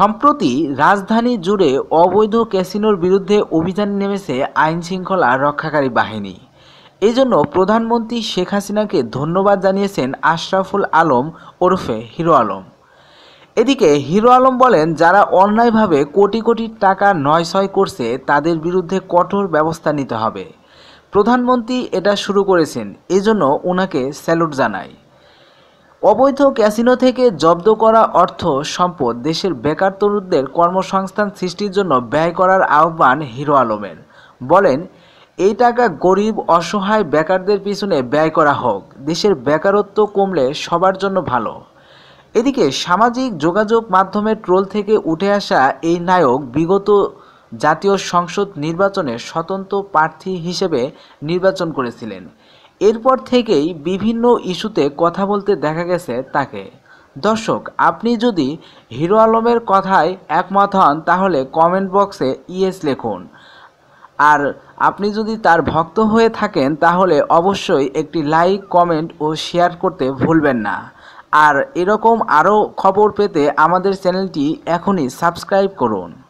সম্প্রতি রাজধানী জুড়ে অবৈধ ক্যাসিনোর বিরুদ্ধে অভিযান নেমেছে আইন শৃঙ্খলা রক্ষাকারী বাহিনী এজন্য প্রধানমন্ত্রী শেখ হাসিনাকে ধন্যবাদ জানিয়েছেন আশরাফুল আলম ওরফে হিরো আলম এদিকে হিরো আলম বলেন যারা অন্যায়ভাবে কোটি কোটি টাকা নয়ছয় করছে তাদের বিরুদ্ধে কঠোর ব্যবস্থা নিতে হবে প্রধানমন্ত্রী এটা শুরু করেছেন এজন্য ওনাকে স্যালুট জানায় অবৈধ ক্যাসিনো থেকে জব্দ করা অর্থ সম্পদ দেশের বেকার তরুণদের কর্মসংস্থান সৃষ্টির জন্য ব্যয় করার আহ্বান হিরো আলমের বলেন এই টাকা গরিব অসহায় বেকারদের পিছনে ব্যয় করা হোক দেশের বেকারত্ব কমলে সবার জন্য ভালো এদিকে সামাজিক যোগাযোগ মাধ্যমে ট্রোল থেকে উঠে আসা এই নায়ক বিগত জাতীয় সংসদ নির্বাচনে স্বতন্ত্র প্রার্থী হিসেবে নির্বাচন করেছিলেন এরপর থেকেই বিভিন্ন ইস্যুতে কথা বলতে দেখা গেছে তাকে দর্শক আপনি যদি হিরো আলমের কথায় একমত হন তাহলে কমেন্ট বক্সে ইয়েস লিখুন আর আপনি যদি তার ভক্ত হয়ে থাকেন তাহলে অবশ্যই একটি লাইক কমেন্ট ও শেয়ার করতে ভুলবেন না আর এরকম আরও খবর পেতে আমাদের চ্যানেলটি এখনই সাবস্ক্রাইব করুন